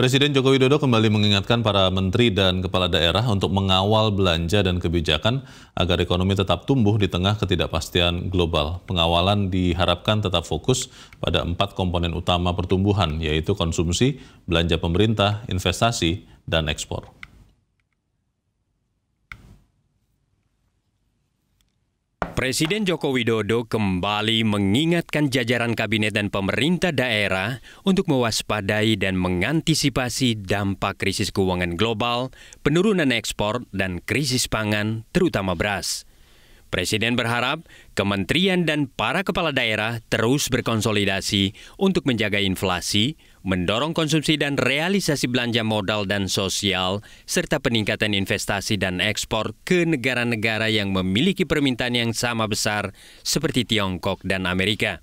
Presiden Joko Widodo kembali mengingatkan para menteri dan kepala daerah untuk mengawal belanja dan kebijakan agar ekonomi tetap tumbuh di tengah ketidakpastian global. Pengawalan diharapkan tetap fokus pada empat komponen utama pertumbuhan, yaitu konsumsi, belanja pemerintah, investasi, dan ekspor. Presiden Joko Widodo kembali mengingatkan jajaran kabinet dan pemerintah daerah untuk mewaspadai dan mengantisipasi dampak krisis keuangan global, penurunan ekspor, dan krisis pangan, terutama beras. Presiden berharap kementerian dan para kepala daerah terus berkonsolidasi untuk menjaga inflasi, mendorong konsumsi dan realisasi belanja modal dan sosial, serta peningkatan investasi dan ekspor ke negara-negara yang memiliki permintaan yang sama besar seperti Tiongkok dan Amerika.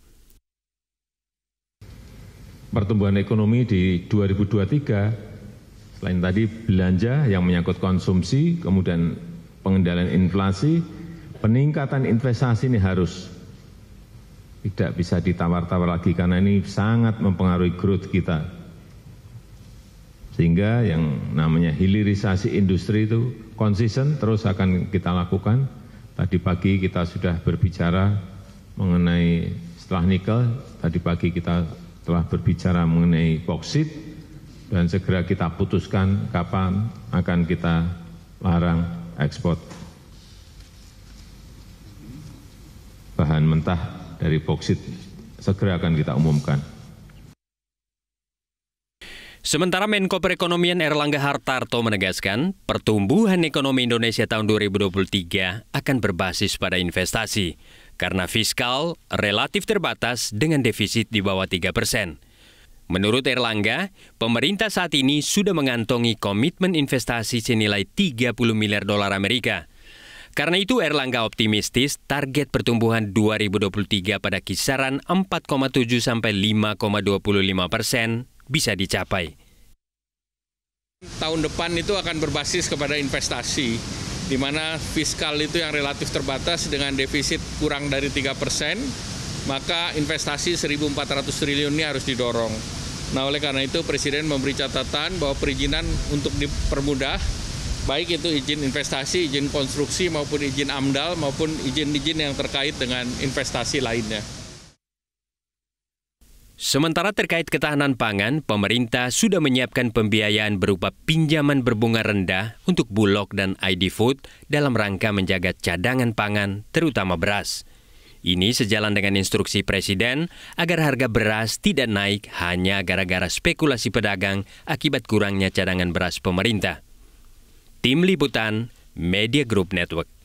Pertumbuhan ekonomi di 2023, selain tadi belanja yang menyangkut konsumsi, kemudian pengendalian inflasi, peningkatan investasi ini harus tidak bisa ditawar-tawar lagi karena ini sangat mempengaruhi growth kita. Sehingga yang namanya hilirisasi industri itu konsisten terus akan kita lakukan. Tadi pagi kita sudah berbicara mengenai setelah nikel, tadi pagi kita telah berbicara mengenai boksit dan segera kita putuskan kapan akan kita larang ekspor bahan mentah dari boksit segera akan kita umumkan. Sementara Menko Perekonomian Erlangga Hartarto menegaskan, pertumbuhan ekonomi Indonesia tahun 2023 akan berbasis pada investasi, karena fiskal relatif terbatas dengan defisit di bawah 3 persen. Menurut Erlangga, pemerintah saat ini sudah mengantongi komitmen investasi senilai 30 miliar dolar Amerika – karena itu Erlangga optimistis target pertumbuhan 2023 pada kisaran 4,7 sampai 5,25 persen bisa dicapai. Tahun depan itu akan berbasis kepada investasi, di mana fiskal itu yang relatif terbatas dengan defisit kurang dari 3 persen, maka investasi 1.400 triliun ini harus didorong. Nah oleh karena itu Presiden memberi catatan bahwa perizinan untuk dipermudah, baik itu izin investasi, izin konstruksi maupun izin AMDAL maupun izin-izin yang terkait dengan investasi lainnya. Sementara terkait ketahanan pangan, pemerintah sudah menyiapkan pembiayaan berupa pinjaman berbunga rendah untuk Bulog dan ID Food dalam rangka menjaga cadangan pangan, terutama beras. Ini sejalan dengan instruksi Presiden agar harga beras tidak naik hanya gara-gara spekulasi pedagang akibat kurangnya cadangan beras pemerintah. Tim Liputan Media Group Network